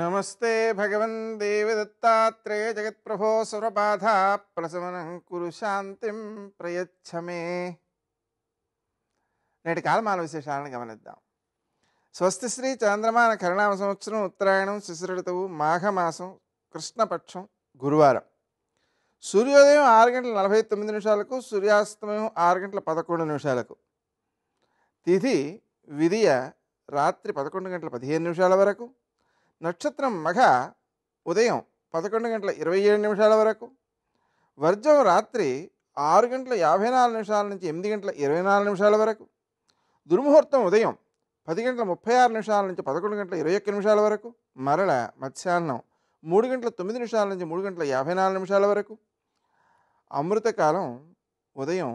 నమస్తే భగవన్ దేవదత్తాత్రేయ జగత్ప్రభో సురబాధ ప్రసవనం కురు శాంతిం ప్రయచ్చమే నేటి కాలమాన విశేషాలను గమనిద్దాం స్వస్తి శ్రీ చంద్రమాన కరుణామ సంవత్సరం ఉత్తరాయణం శిశురతవు మాఘమాసం కృష్ణపక్షం గురువారం సూర్యోదయం ఆరు గంటల నలభై తొమ్మిది నిమిషాలకు సూర్యాస్తమయం ఆరు గంటల పదకొండు నిమిషాలకు తిథి విధియ రాత్రి పదకొండు గంటల పదిహేను నిమిషాల వరకు నక్షత్రం మఘ ఉదయం పదకొండు గంటల ఇరవై ఏడు నిమిషాల వరకు వర్జం రాత్రి ఆరు గంటల యాభై నాలుగు నిమిషాల నుంచి ఎనిమిది గంటల ఇరవై నాలుగు నిమిషాల వరకు దుర్ముహూర్తం ఉదయం పది గంటల ముప్పై ఆరు నిమిషాల నుంచి పదకొండు గంటల ఇరవై ఒక్క నిమిషాల వరకు మరల మధ్యాహ్నం మూడు గంటల తొమ్మిది నిమిషాల నుంచి మూడు గంటల యాభై నాలుగు నిమిషాల వరకు అమృతకాలం ఉదయం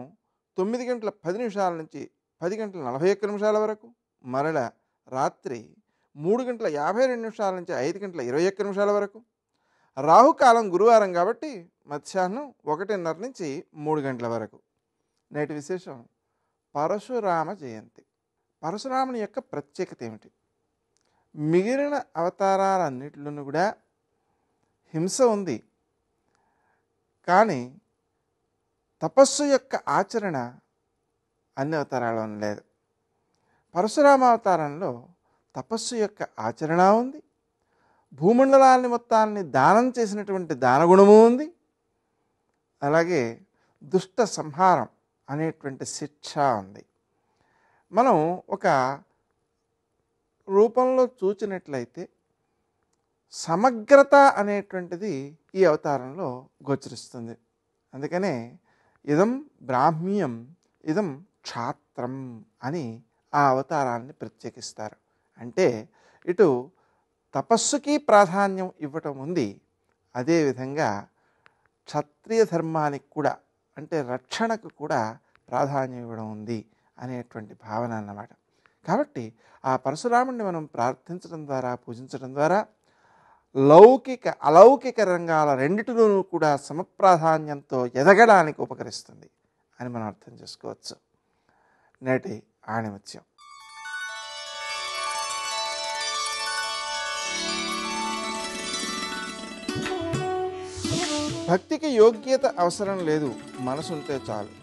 తొమ్మిది గంటల పది నిమిషాల నుంచి పది గంటల నలభై ఒక్క నిమిషాల వరకు మరల రాత్రి మూడు గంటల యాభై రెండు నిమిషాల నుంచి ఐదు గంటల ఇరవై ఒక్క నిమిషాల వరకు రాహుకాలం గురువారం కాబట్టి మధ్యాహ్నం ఒకటిన్నర నుంచి మూడు గంటల వరకు నేటి విశేషం పరశురామ జయంతి పరశురాముని యొక్క ప్రత్యేకత ఏమిటి మిగిలిన అవతారాలన్నింటిలోనూ కూడా హింస ఉంది కానీ తపస్సు యొక్క ఆచరణ అన్ని అవతారాల్లోనూ లేదు పరశురామ అవతారంలో తపస్సు యొక్క ఆచరణ ఉంది భూమండలాన్ని మొత్తాన్ని దానం చేసినటువంటి దానగుణము ఉంది అలాగే దుష్ట సంహారం అనేటువంటి శిక్ష ఉంది మనం ఒక రూపంలో చూచినట్లయితే సమగ్రత అనేటువంటిది ఈ అవతారంలో గోచరిస్తుంది అందుకనే ఇదం బ్రాహ్మ్యం ఇదం క్షాత్రం అని ఆ అవతారాన్ని ప్రత్యేకిస్తారు అంటే ఇటు తపస్సుకి ప్రాధాన్యం ఇవ్వటం ఉంది అదేవిధంగా క్షత్రియ ధర్మానికి కూడా అంటే రక్షణకు కూడా ప్రాధాన్యం ఇవ్వడం ఉంది అనేటువంటి భావన అన్నమాట కాబట్టి ఆ పరశురాముడిని మనం ప్రార్థించడం ద్వారా పూజించడం ద్వారా లౌకిక అలౌకిక రంగాల రెండిటిలోనూ కూడా సమప్రాధాన్యంతో ఎదగడానికి ఉపకరిస్తుంది అని మనం అర్థం చేసుకోవచ్చు నేటి ఆణిమత్యం భక్తికి యోగ్యత అవసరం లేదు మనసుంటే చాలు